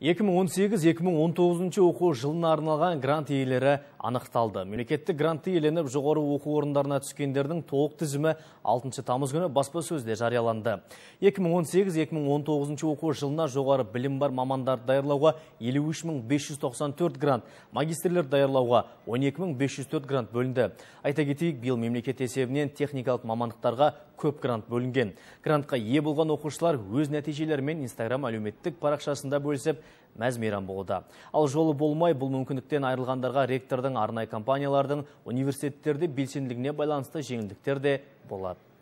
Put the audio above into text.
2018-2019 оқу жылына арналған грант иелері анықталды. Мемлекеттік грантты иеленіп жоғары оқу орындарына түскендердің толық тізімі 6 тамыз күні баспасөзде жарияланды. 2018-2019 оқу жылына жоғары білім бар мамандар даярлауға 53.594 грант, магистрлер даярлауға 12504 грант бөлінді. Айта кетейік, биыл мемлекет есебінен техникалық мамандықтарға көп грант бөлінген. Грантқа ие болған оқушылар өз нәтижелермен Инстаграм әлеуметтік парақшасында бөлісіп, мейрам болды. Ал жолы болмай бұл мүмкіндіктен айырылғандарға ректордың арнай компаниялардың университеттерде белсенділігіне байланысты жеңілдіктер де болады.